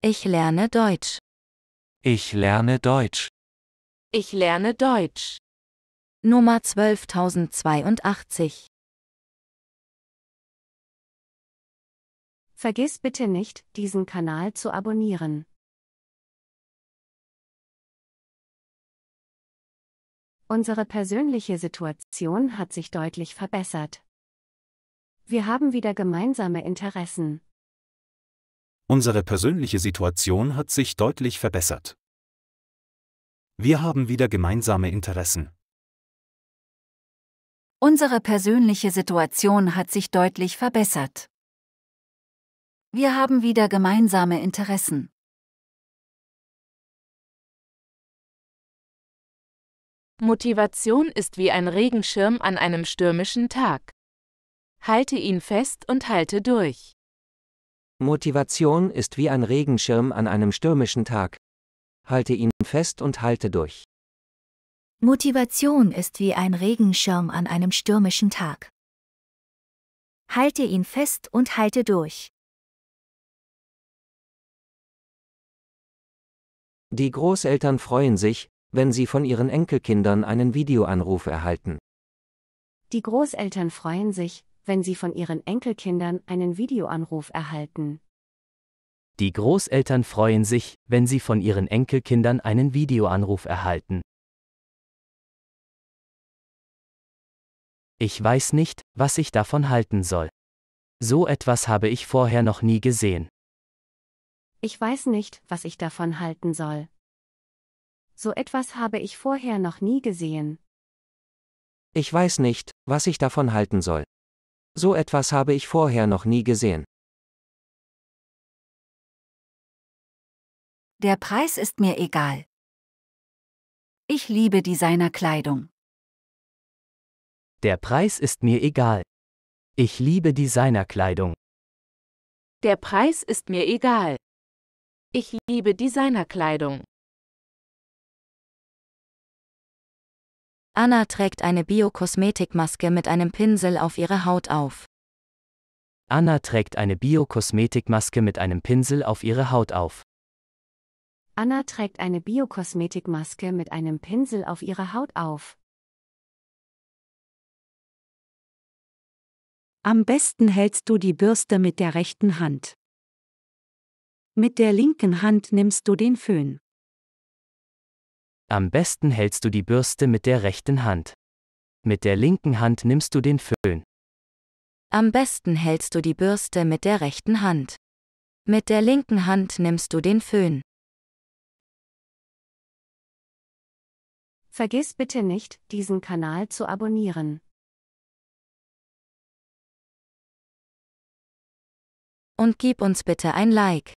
Ich lerne Deutsch. Ich lerne Deutsch. Ich lerne Deutsch. Nummer 12082. Vergiss bitte nicht, diesen Kanal zu abonnieren. Unsere persönliche Situation hat sich deutlich verbessert. Wir haben wieder gemeinsame Interessen. Unsere persönliche Situation hat sich deutlich verbessert. Wir haben wieder gemeinsame Interessen. Unsere persönliche Situation hat sich deutlich verbessert. Wir haben wieder gemeinsame Interessen. Motivation ist wie ein Regenschirm an einem stürmischen Tag. Halte ihn fest und halte durch. Motivation ist wie ein Regenschirm an einem stürmischen Tag. Halte ihn fest und halte durch. Motivation ist wie ein Regenschirm an einem stürmischen Tag. Halte ihn fest und halte durch. Die Großeltern freuen sich, wenn sie von ihren Enkelkindern einen Videoanruf erhalten. Die Großeltern freuen sich, wenn sie von ihren Enkelkindern einen Videoanruf erhalten. Die Großeltern freuen sich, wenn sie von ihren Enkelkindern einen Videoanruf erhalten. Ich weiß nicht, was ich davon halten soll. So etwas habe ich vorher noch nie gesehen. Ich weiß nicht, was ich davon halten soll. So etwas habe ich vorher noch nie gesehen. Ich weiß nicht, was ich davon halten soll. So etwas habe ich vorher noch nie gesehen. Der Preis ist mir egal. Ich liebe Designerkleidung. Der Preis ist mir egal. Ich liebe Designerkleidung. Der Preis ist mir egal. Ich liebe Designerkleidung. Anna trägt eine Biokosmetikmaske mit einem Pinsel auf ihre Haut auf. Anna trägt eine Biokosmetikmaske mit einem Pinsel auf ihre Haut auf. Anna trägt eine Biokosmetikmaske mit einem Pinsel auf ihre Haut auf. Am besten hältst du die Bürste mit der rechten Hand. Mit der linken Hand nimmst du den Föhn. Am besten hältst du die Bürste mit der rechten Hand. Mit der linken Hand nimmst du den Föhn. Am besten hältst du die Bürste mit der rechten Hand. Mit der linken Hand nimmst du den Föhn. Vergiss bitte nicht, diesen Kanal zu abonnieren. Und gib uns bitte ein Like.